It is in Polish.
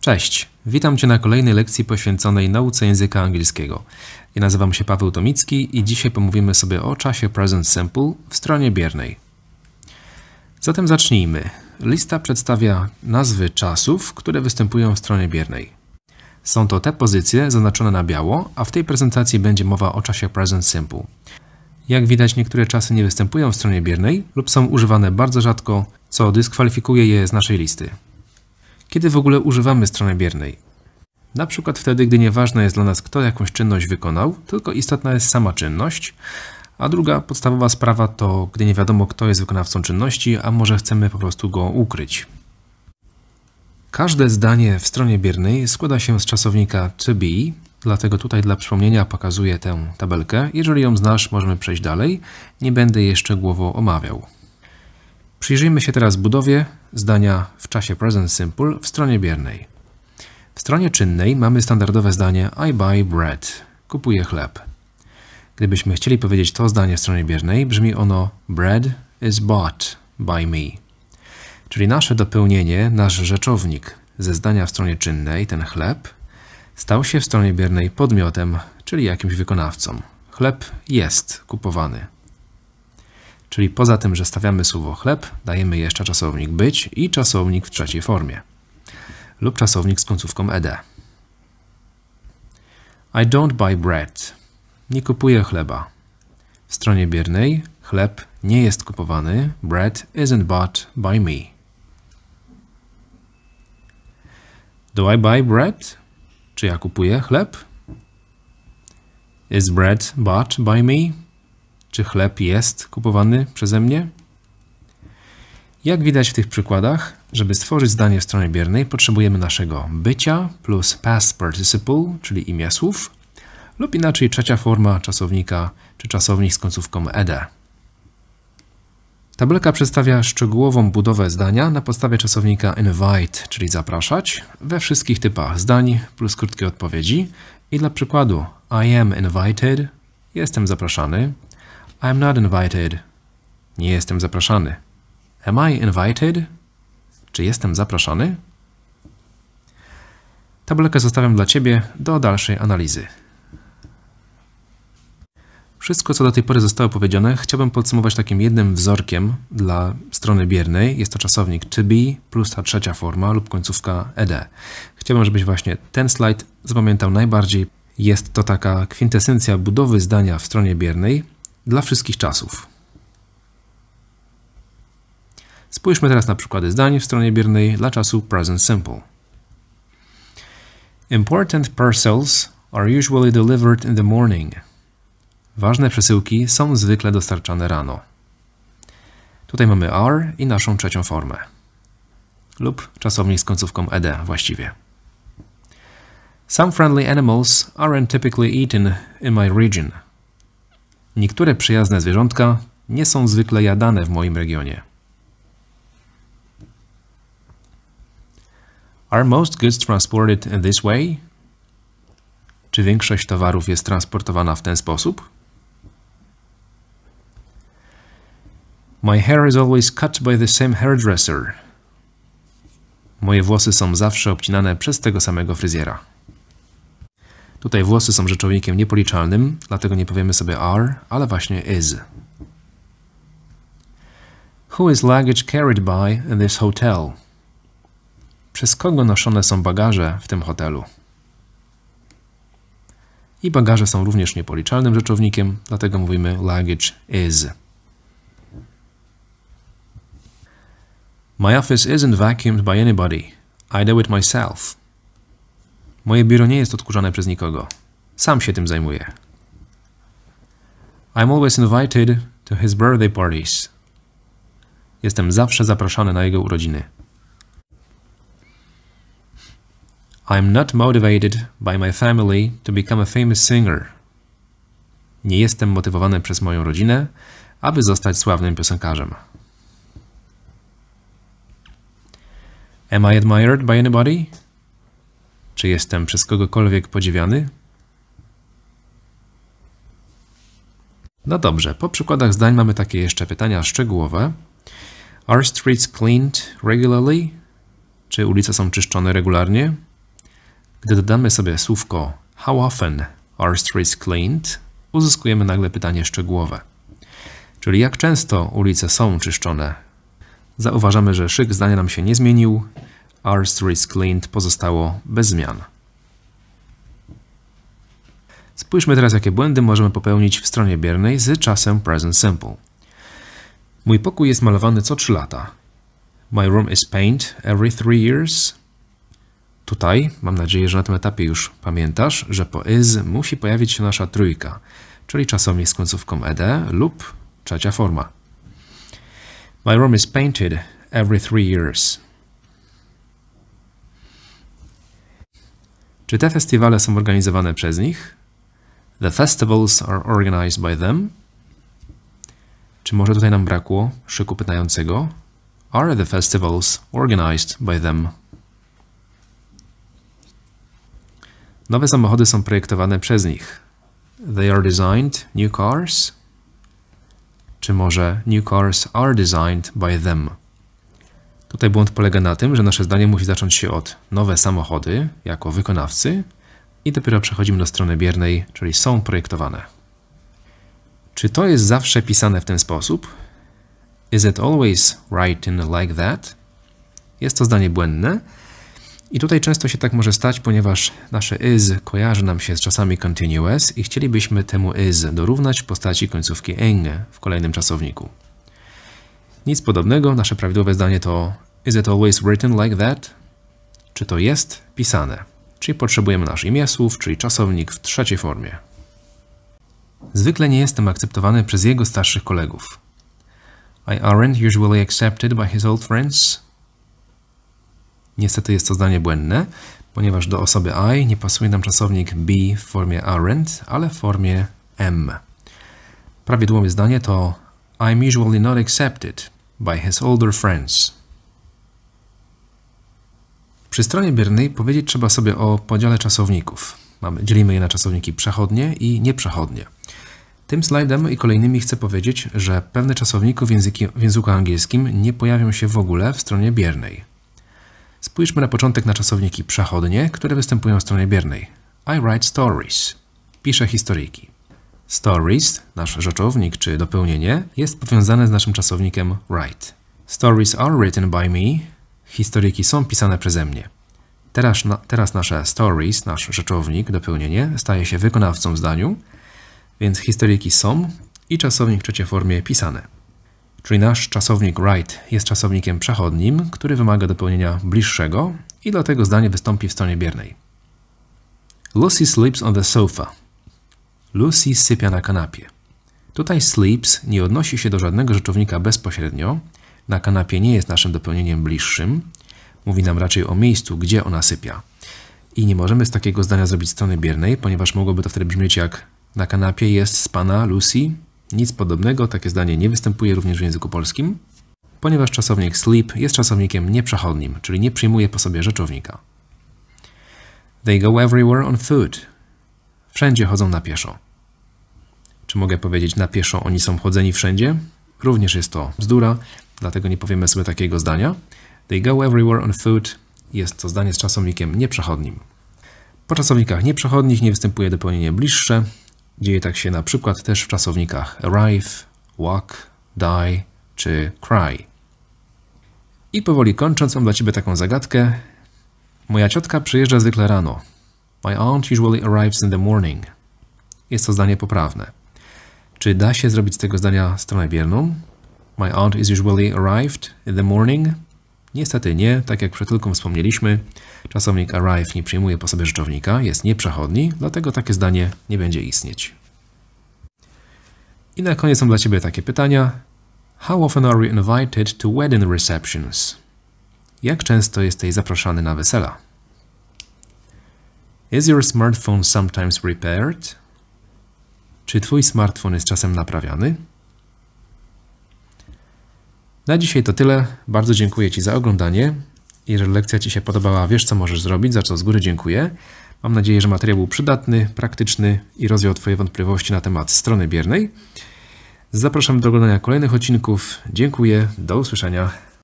Cześć, witam Cię na kolejnej lekcji poświęconej nauce języka angielskiego. Ja nazywam się Paweł Tomicki i dzisiaj pomówimy sobie o czasie present simple w stronie biernej. Zatem zacznijmy. Lista przedstawia nazwy czasów, które występują w stronie biernej. Są to te pozycje zaznaczone na biało, a w tej prezentacji będzie mowa o czasie present simple. Jak widać, niektóre czasy nie występują w stronie biernej lub są używane bardzo rzadko, co dyskwalifikuje je z naszej listy kiedy w ogóle używamy strony biernej. Na przykład wtedy, gdy nieważne jest dla nas, kto jakąś czynność wykonał, tylko istotna jest sama czynność, a druga podstawowa sprawa to, gdy nie wiadomo, kto jest wykonawcą czynności, a może chcemy po prostu go ukryć. Każde zdanie w stronie biernej składa się z czasownika to be, dlatego tutaj dla przypomnienia pokazuję tę tabelkę. Jeżeli ją znasz, możemy przejść dalej. Nie będę jej szczegółowo omawiał. Przyjrzyjmy się teraz budowie zdania w czasie present simple w stronie biernej. W stronie czynnej mamy standardowe zdanie I buy bread. Kupuję chleb. Gdybyśmy chcieli powiedzieć to zdanie w stronie biernej, brzmi ono bread is bought by me. Czyli nasze dopełnienie, nasz rzeczownik ze zdania w stronie czynnej, ten chleb, stał się w stronie biernej podmiotem, czyli jakimś wykonawcą. Chleb jest kupowany. Czyli poza tym, że stawiamy słowo chleb, dajemy jeszcze czasownik być i czasownik w trzeciej formie. Lub czasownik z końcówką ed. I don't buy bread. Nie kupuję chleba. W stronie biernej chleb nie jest kupowany. Bread isn't bought by me. Do I buy bread? Czy ja kupuję chleb? Is bread bought by me? Czy chleb jest kupowany przeze mnie? Jak widać w tych przykładach, żeby stworzyć zdanie w stronie biernej, potrzebujemy naszego bycia plus past participle, czyli imię słów, lub inaczej trzecia forma czasownika czy czasownik z końcówką ed. Tabelka przedstawia szczegółową budowę zdania na podstawie czasownika invite, czyli zapraszać, we wszystkich typach zdań plus krótkie odpowiedzi. I dla przykładu I am invited, jestem zapraszany, I'm not invited. Nie jestem zapraszany. Am I invited? Czy jestem zapraszany? Tabelkę zostawiam dla Ciebie do dalszej analizy. Wszystko, co do tej pory zostało powiedziane, chciałbym podsumować takim jednym wzorkiem dla strony biernej. Jest to czasownik to be plus ta trzecia forma lub końcówka ed. Chciałbym, żebyś właśnie ten slajd zapamiętał najbardziej. Jest to taka kwintesencja budowy zdania w stronie biernej dla wszystkich czasów. Spójrzmy teraz na przykłady zdań w stronie biernej dla czasu present simple. Important parcels are usually delivered in the morning. Ważne przesyłki są zwykle dostarczane rano. Tutaj mamy are i naszą trzecią formę. Lub czasownik z końcówką ed właściwie. Some friendly animals aren't typically eaten in my region. Niektóre przyjazne zwierzątka nie są zwykle jadane w moim regionie. Are most goods transported in this way? Czy większość towarów jest transportowana w ten sposób? My hair is always cut by the same hairdresser. Moje włosy są zawsze obcinane przez tego samego fryzjera. Tutaj włosy są rzeczownikiem niepoliczalnym, dlatego nie powiemy sobie are, ale właśnie is. Who is luggage carried by in this hotel? Przez kogo noszone są bagaże w tym hotelu? I bagaże są również niepoliczalnym rzeczownikiem, dlatego mówimy luggage is. My office isn't vacuumed by anybody. I do it myself. Moje biuro nie jest odkurzane przez nikogo. Sam się tym zajmuję. I'm always invited to his birthday parties. Jestem zawsze zapraszany na jego urodziny. I'm not motivated by my family to become a famous singer. Nie jestem motywowany przez moją rodzinę, aby zostać sławnym piosenkarzem. Am I admired by anybody? Czy jestem przez kogokolwiek podziwiany? No dobrze, po przykładach zdań mamy takie jeszcze pytania szczegółowe. Are streets cleaned regularly? Czy ulice są czyszczone regularnie? Gdy dodamy sobie słówko how often are streets cleaned, uzyskujemy nagle pytanie szczegółowe. Czyli jak często ulice są czyszczone? Zauważamy, że szyk zdania nam się nie zmienił, rstrings cleaned pozostało bez zmian. Spójrzmy teraz, jakie błędy możemy popełnić w stronie biernej z czasem present simple. Mój pokój jest malowany co 3 lata. My room is painted every 3 years. Tutaj, mam nadzieję, że na tym etapie już pamiętasz, że po is musi pojawić się nasza trójka, czyli czasownik z końcówką ed lub trzecia forma. My room is painted every 3 years. Czy te festiwale są organizowane przez nich? The festivals are organized by them. Czy może tutaj nam brakło szyku pytającego? Are the festivals organized by them? Nowe samochody są projektowane przez nich. They are designed new cars. Czy może new cars are designed by them? Tutaj błąd polega na tym, że nasze zdanie musi zacząć się od nowe samochody jako wykonawcy i dopiero przechodzimy do strony biernej, czyli są projektowane. Czy to jest zawsze pisane w ten sposób? Is it always written like that? Jest to zdanie błędne. I tutaj często się tak może stać, ponieważ nasze is kojarzy nam się z czasami continuous i chcielibyśmy temu is dorównać w postaci końcówki eng w kolejnym czasowniku. Nic podobnego, nasze prawidłowe zdanie to Is it always written like that? Czy to jest pisane? Czyli potrzebujemy nasz imię słów, czyli czasownik w trzeciej formie. Zwykle nie jestem akceptowany przez jego starszych kolegów. I aren't usually accepted by his old friends. Niestety jest to zdanie błędne, ponieważ do osoby I nie pasuje nam czasownik be w formie aren't, ale w formie am. Prawidłowe zdanie to I'm usually not accepted by his older friends. Przy stronie biernej powiedzieć trzeba sobie o podziale czasowników. Mamy, dzielimy je na czasowniki przechodnie i nieprzechodnie. Tym slajdem i kolejnymi chcę powiedzieć, że pewne czasowniki w, języki, w języku angielskim nie pojawią się w ogóle w stronie biernej. Spójrzmy na początek na czasowniki przechodnie, które występują w stronie biernej. I write stories. Piszę historyjki. Stories, nasz rzeczownik czy dopełnienie, jest powiązane z naszym czasownikiem write. Stories are written by me. Historyki są pisane przeze mnie. Teraz, na, teraz nasze stories, nasz rzeczownik, dopełnienie, staje się wykonawcą w zdaniu, więc historyki są i czasownik w trzeciej formie pisane. Czyli nasz czasownik write jest czasownikiem przechodnim, który wymaga dopełnienia bliższego i dlatego zdanie wystąpi w stronie biernej. Lucy sleeps on the sofa. Lucy sypia na kanapie. Tutaj sleeps nie odnosi się do żadnego rzeczownika bezpośrednio. Na kanapie nie jest naszym dopełnieniem bliższym. Mówi nam raczej o miejscu, gdzie ona sypia. I nie możemy z takiego zdania zrobić strony biernej, ponieważ mogłoby to wtedy brzmieć jak na kanapie jest spana Lucy. Nic podobnego, takie zdanie nie występuje również w języku polskim, ponieważ czasownik sleep jest czasownikiem nieprzechodnim, czyli nie przyjmuje po sobie rzeczownika. They go everywhere on foot. Wszędzie chodzą na pieszo. Czy mogę powiedzieć na pieszo oni są chodzeni wszędzie? Również jest to bzdura, dlatego nie powiemy sobie takiego zdania. They go everywhere on foot. Jest to zdanie z czasownikiem nieprzechodnim. Po czasownikach nieprzechodnich nie występuje dopełnienie bliższe. Dzieje tak się na przykład też w czasownikach arrive, walk, die czy cry. I powoli kończąc, mam dla Ciebie taką zagadkę. Moja ciotka przyjeżdża zwykle rano. My aunt usually arrives in the morning. Jest to zdanie poprawne. Czy da się zrobić z tego zdania stronę bierną? My aunt is usually arrived in the morning. Niestety nie, tak jak przed chwilką wspomnieliśmy, czasownik arrive nie przyjmuje po sobie rzeczownika, jest nieprzechodni, dlatego takie zdanie nie będzie istnieć. I na koniec są dla Ciebie takie pytania. How often are you invited to wedding receptions? Jak często jesteś zapraszany na wesela? Is your smartphone sometimes repaired? Czy Twój smartfon jest czasem naprawiany? Na dzisiaj to tyle. Bardzo dziękuję Ci za oglądanie. Jeżeli lekcja Ci się podobała, wiesz co możesz zrobić, za co z góry dziękuję. Mam nadzieję, że materiał był przydatny, praktyczny i rozwiał Twoje wątpliwości na temat strony biernej. Zapraszam do oglądania kolejnych odcinków. Dziękuję, do usłyszenia.